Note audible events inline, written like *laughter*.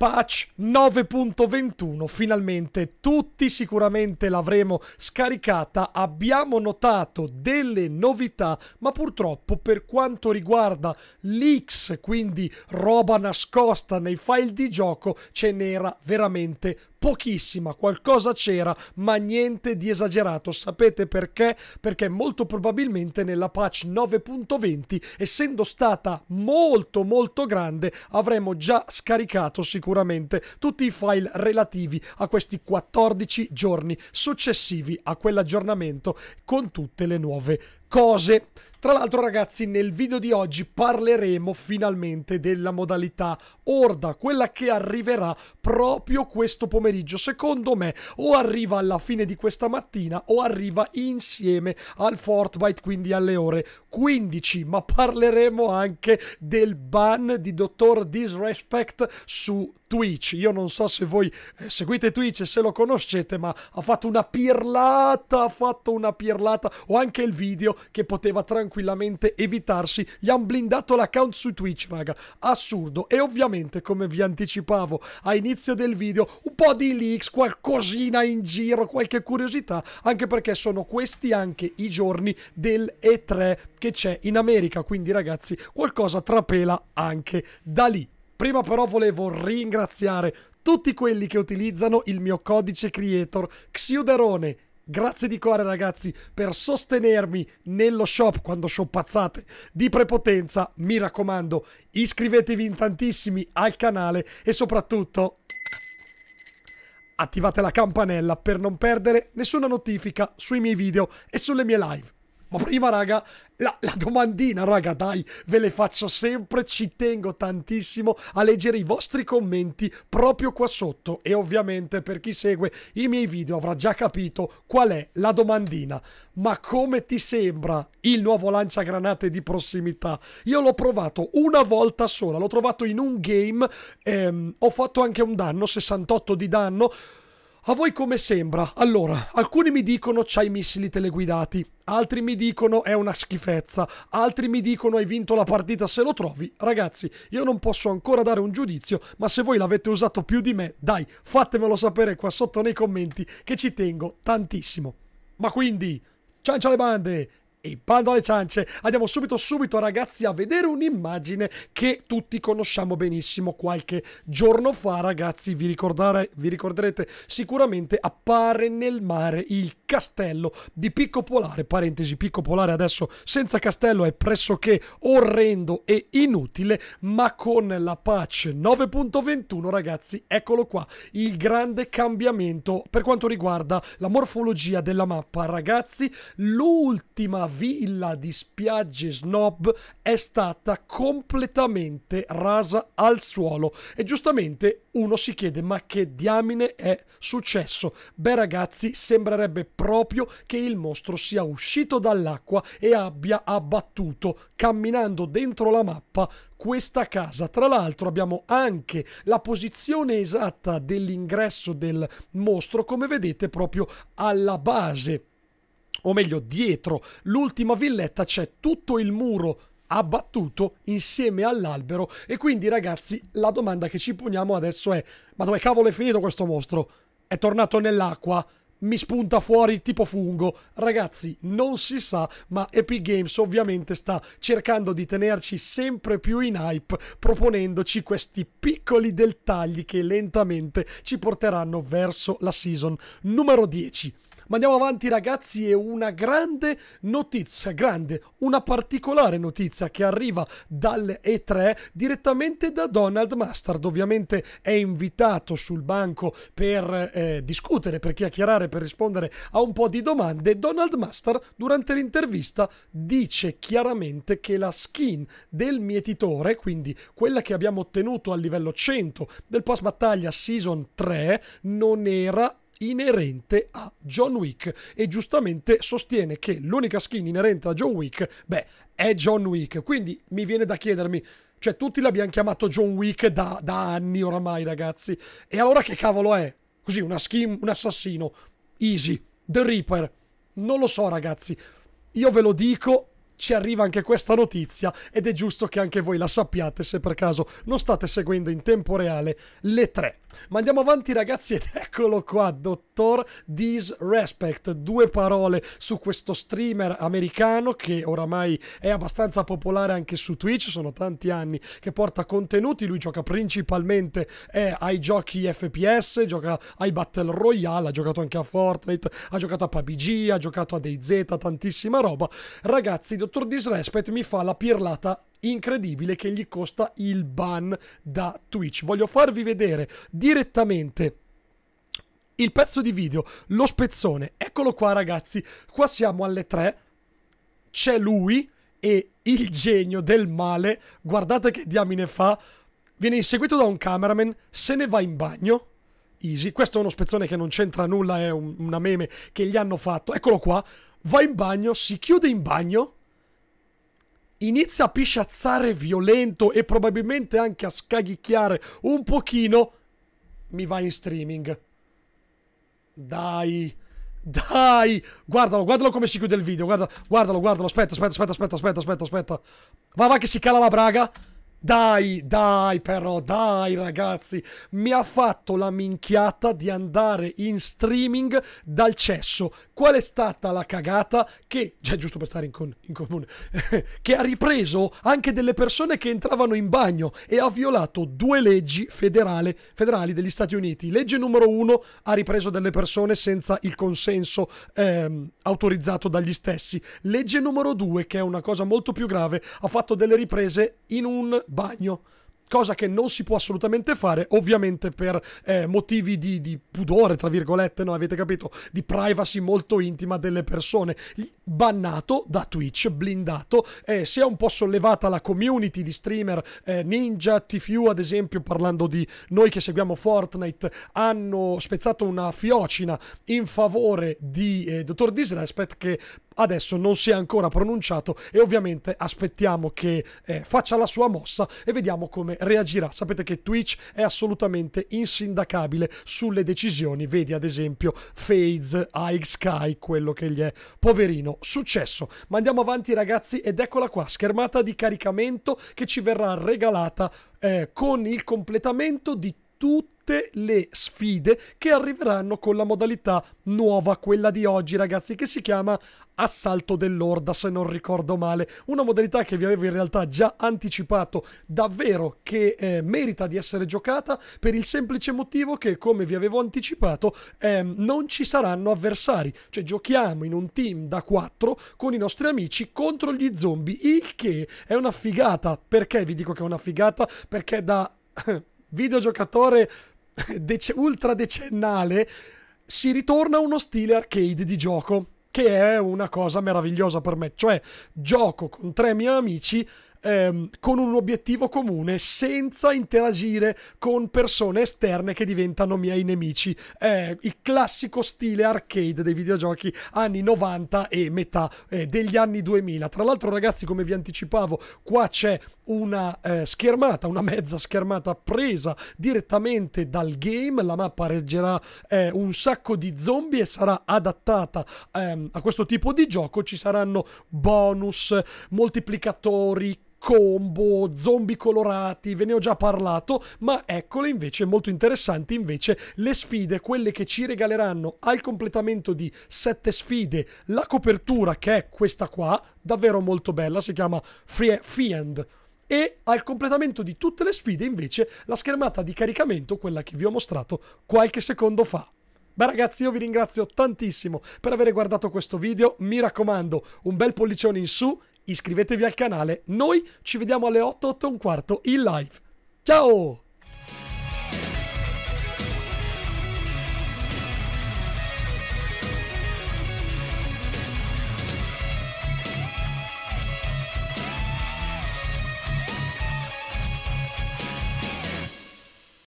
patch 9.21 finalmente tutti sicuramente l'avremo scaricata abbiamo notato delle novità ma purtroppo per quanto riguarda leaks quindi roba nascosta nei file di gioco ce n'era veramente pochissima, qualcosa c'era, ma niente di esagerato. Sapete perché? Perché molto probabilmente nella patch 9.20, essendo stata molto molto grande, avremmo già scaricato sicuramente sicuramente tutti i file relativi a questi 14 giorni successivi a quell'aggiornamento con tutte le nuove cose. Tra l'altro ragazzi nel video di oggi parleremo finalmente della modalità Orda, quella che arriverà proprio questo pomeriggio. Secondo me o arriva alla fine di questa mattina o arriva insieme al Fortnite quindi alle ore 15, ma parleremo anche del ban di Dottor Disrespect su Twitch. Io non so se voi eh, seguite Twitch e se lo conoscete, ma ha fatto una pirlata, ha fatto una pirlata. O anche il video che poteva tranquillamente evitarsi. Gli hanno blindato l'account su Twitch, raga. Assurdo. E ovviamente, come vi anticipavo a inizio del video, un po' di leaks, qualcosina in giro, qualche curiosità, anche perché sono questi anche i giorni del E3 che c'è in America. Quindi, ragazzi, qualcosa trapela anche da lì. Prima però volevo ringraziare tutti quelli che utilizzano il mio codice creator Xiuderone Grazie di cuore ragazzi per sostenermi nello shop quando shoppazzate di prepotenza. Mi raccomando, iscrivetevi in tantissimi al canale e soprattutto attivate la campanella per non perdere nessuna notifica sui miei video e sulle mie live. Ma prima, raga, la, la, domandina, raga, dai, ve le faccio sempre. Ci tengo tantissimo a leggere i vostri commenti proprio qua sotto. E ovviamente per chi segue i miei video avrà già capito qual è la domandina. Ma come ti sembra il nuovo lanciagranate di prossimità? Io l'ho provato una volta sola, l'ho trovato in un game, ehm, ho fatto anche un danno, 68 di danno. A voi come sembra? Allora, alcuni mi dicono c'hai missili teleguidati, altri mi dicono è una schifezza, altri mi dicono hai vinto la partita se lo trovi. Ragazzi, io non posso ancora dare un giudizio, ma se voi l'avete usato più di me, dai, fatemelo sapere qua sotto nei commenti che ci tengo tantissimo. Ma quindi, ciao ciao le bande! E bando alle ciance, andiamo subito subito ragazzi a vedere un'immagine che tutti conosciamo benissimo qualche giorno fa ragazzi, vi, vi ricorderete sicuramente appare nel mare il castello di Picco Polare, parentesi Picco Polare adesso senza castello è pressoché orrendo e inutile, ma con la patch 9.21 ragazzi eccolo qua, il grande cambiamento per quanto riguarda la morfologia della mappa ragazzi, l'ultima villa di spiagge snob è stata completamente rasa al suolo e giustamente uno si chiede ma che diamine è successo? Beh ragazzi sembrerebbe proprio che il mostro sia uscito dall'acqua e abbia abbattuto camminando dentro la mappa questa casa. Tra l'altro abbiamo anche la posizione esatta dell'ingresso del mostro come vedete proprio alla base o meglio dietro l'ultima villetta c'è tutto il muro abbattuto insieme all'albero e quindi ragazzi la domanda che ci poniamo adesso è ma dove cavolo è finito questo mostro? È tornato nell'acqua? mi spunta fuori tipo fungo. Ragazzi, non si sa, ma Epic Games ovviamente sta cercando di tenerci sempre più in hype, proponendoci questi piccoli dettagli che lentamente ci porteranno verso la season numero 10. Ma andiamo avanti ragazzi e una grande notizia, grande, una particolare notizia che arriva dalle E3 direttamente da Donald Mustard. Ovviamente è invitato sul banco per eh, discutere, per chiacchierare, per rispondere a un po' di domande. Donald Mustard durante l'intervista dice chiaramente che la skin del mietitore, quindi quella che abbiamo ottenuto a livello 100 del pass battaglia Season 3, non era inerente a John Wick e giustamente sostiene che l'unica skin inerente a John Wick, beh, è John Wick. Quindi mi viene da chiedermi, cioè tutti l'abbiamo chiamato John Wick da, da anni oramai ragazzi, e allora che cavolo è? Così una skin, un assassino, Easy, The Reaper, non lo so ragazzi, io ve lo dico, ci arriva anche questa notizia ed è giusto che anche voi la sappiate se per caso non state seguendo in tempo reale le tre ma andiamo avanti ragazzi ed eccolo qua, dottor Disrespect. Due parole su questo streamer americano che oramai è abbastanza popolare anche su Twitch, sono tanti anni che porta contenuti, lui gioca principalmente eh, ai giochi FPS, gioca ai Battle Royale, ha giocato anche a Fortnite, ha giocato a PUBG, ha giocato a DayZ, tantissima roba. Ragazzi, dottor Disrespect mi fa la pirlata incredibile che gli costa il ban da Twitch. Voglio farvi vedere direttamente il pezzo di video, lo spezzone. Eccolo qua ragazzi, qua siamo alle 3, c'è lui e il genio del male, guardate che diamine fa, viene inseguito da un cameraman, se ne va in bagno. Easy. Questo è uno spezzone che non c'entra nulla, è un, una meme che gli hanno fatto. Eccolo qua, va in bagno, si chiude in bagno inizia a pisciazzare violento e probabilmente anche a scaghicchiare un pochino, mi va in streaming. Dai. Dai, guardalo, guardalo come si chiude il video. Guarda, guardalo, guardalo. Aspetta, aspetta, aspetta, aspetta, aspetta, aspetta, aspetta. Va, va che si cala la braga. Dai, dai però, dai ragazzi, mi ha fatto la minchiata di andare in streaming dal cesso. Qual è stata la cagata che, cioè giusto per stare in, con, in comune, *laughs* che ha ripreso anche delle persone che entravano in bagno e ha violato due leggi federale, federali degli Stati Uniti. Legge numero uno ha ripreso delle persone senza il consenso ehm, autorizzato dagli stessi. Legge numero due, che è una cosa molto più grave, ha fatto delle riprese in un bagno cosa che non si può assolutamente fare, ovviamente per eh, motivi di, di, pudore, tra virgolette, no? avete capito, di privacy molto intima delle persone. Bannato da Twitch, blindato, eh, si è un po' sollevata la community di streamer eh, Ninja, TFU ad esempio, parlando di noi che seguiamo Fortnite, hanno spezzato una fiocina in favore di eh, Dottor Disrespect che adesso non si è ancora pronunciato e ovviamente aspettiamo che eh, faccia la sua mossa e vediamo come reagirà. Sapete che Twitch è assolutamente insindacabile sulle decisioni, vedi ad esempio Fades, Ike Sky, quello che gli è poverino successo. Ma andiamo avanti ragazzi ed eccola qua, schermata di caricamento che ci verrà regalata eh, con il completamento di tutte le sfide che arriveranno con la modalità nuova, quella di oggi ragazzi, che si chiama Assalto dell'Orda se non ricordo male, una modalità che vi avevo in realtà già anticipato davvero che eh, merita di essere giocata per il semplice motivo che come vi avevo anticipato eh, non ci saranno avversari, cioè giochiamo in un team da 4 con i nostri amici contro gli zombie, il che è una figata, perché vi dico che è una figata? Perché da *laughs* videogiocatore dec- ultra decennale, si ritorna a uno stile arcade di gioco, che è una cosa meravigliosa per me. Cioè, gioco con tre miei amici ehm, con un obiettivo comune senza interagire con persone esterne che diventano miei nemici. Eh, il classico stile arcade dei videogiochi anni 90 e metà eh, degli anni 2000. Tra l'altro ragazzi come vi anticipavo qua c'è una eh, schermata, una mezza schermata presa direttamente dal game, la mappa reggerà eh, un sacco di zombie e sarà adattata ehm, a questo tipo di gioco, ci saranno bonus, moltiplicatori, combo, zombie colorati, ve ne ho già parlato, ma eccole invece molto interessanti invece le sfide, quelle che ci regaleranno al completamento di sette sfide la copertura che è questa qua, davvero molto bella, si chiama Fiend e al completamento di tutte le sfide invece la schermata di caricamento, quella che vi ho mostrato qualche secondo fa. Beh ragazzi io vi ringrazio tantissimo per aver guardato questo video, mi raccomando un bel pollicione in su iscrivetevi al canale. Noi ci vediamo alle 8, 8 e un quarto in live. Ciao!